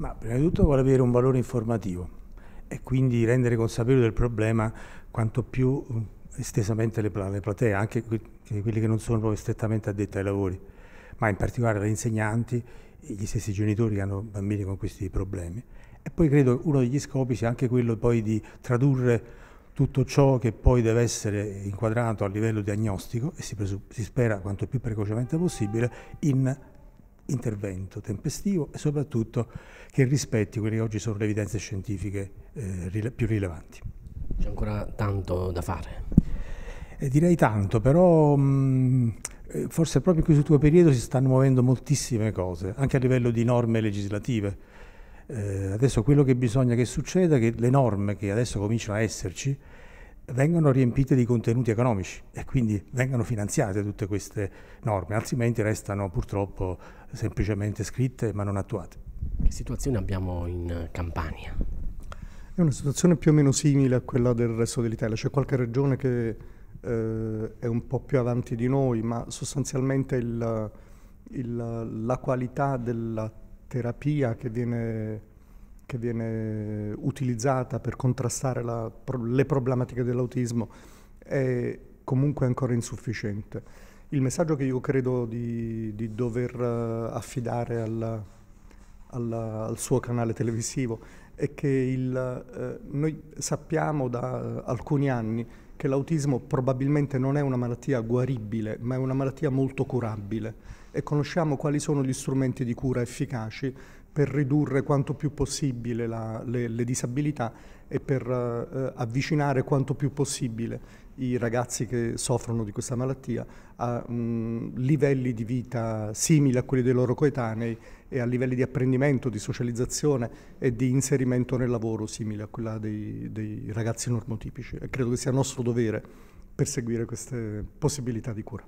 Ma prima di tutto vuole avere un valore informativo e quindi rendere consapevoli del problema quanto più eh, estesamente le, le platee, anche que quelli che non sono proprio strettamente addetti ai lavori, ma in particolare gli insegnanti e gli stessi genitori che hanno bambini con questi problemi. E poi credo uno degli scopi sia anche quello poi di tradurre tutto ciò che poi deve essere inquadrato a livello diagnostico e si, si spera quanto più precocemente possibile in intervento tempestivo e soprattutto che rispetti quelle che oggi sono le evidenze scientifiche eh, rile più rilevanti. C'è ancora tanto da fare? Eh, direi tanto, però mh, mm, eh, forse proprio in questo tuo periodo si stanno muovendo moltissime cose, anche a livello di norme legislative. Eh, adesso quello che bisogna che succeda è che le norme che adesso cominciano a esserci vengono riempite di contenuti economici e quindi vengono finanziate tutte queste norme, altrimenti restano purtroppo semplicemente scritte ma non attuate. Che situazione abbiamo in Campania? È una situazione più o meno simile a quella del resto dell'Italia, c'è qualche regione che eh, è un po' più avanti di noi, ma sostanzialmente il, il, la qualità della terapia che viene che viene utilizzata per contrastare la, le problematiche dell'autismo è comunque ancora insufficiente. Il messaggio che io credo di, di dover eh, affidare alla, alla, al suo canale televisivo è che il, eh, noi sappiamo da eh, alcuni anni che l'autismo probabilmente non è una malattia guaribile, ma è una malattia molto curabile e conosciamo quali sono gli strumenti di cura efficaci per ridurre quanto più possibile la, le, le, disabilità e per eh, avvicinare quanto più possibile i ragazzi che soffrono di questa malattia a mh, mm, livelli di vita simili a quelli dei loro coetanei e a livelli di apprendimento, di socializzazione e di inserimento nel lavoro simili a quella dei, dei ragazzi normotipici. E credo che sia nostro dovere perseguire queste possibilità di cura.